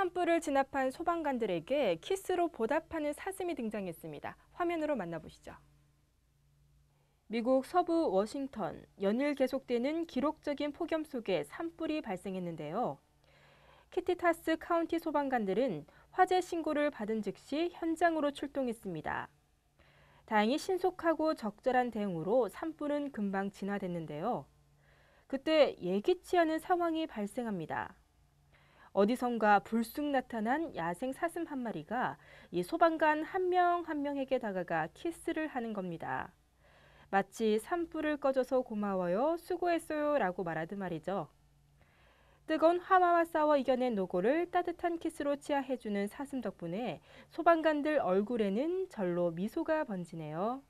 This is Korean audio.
산불을 진압한 소방관들에게 키스로 보답하는 사슴이 등장했습니다. 화면으로 만나보시죠. 미국 서부 워싱턴, 연일 계속되는 기록적인 폭염 속에 산불이 발생했는데요. 키티타스 카운티 소방관들은 화재 신고를 받은 즉시 현장으로 출동했습니다. 다행히 신속하고 적절한 대응으로 산불은 금방 진화됐는데요. 그때 예기치 않은 상황이 발생합니다. 어디선가 불쑥 나타난 야생 사슴 한 마리가 이 소방관 한 명한 한 명에게 다가가 키스를 하는 겁니다. 마치 산불을 꺼줘서 고마워요, 수고했어요 라고 말하듯 말이죠. 뜨거운 화마와 싸워 이겨낸 노고를 따뜻한 키스로 치하해주는 사슴 덕분에 소방관들 얼굴에는 절로 미소가 번지네요.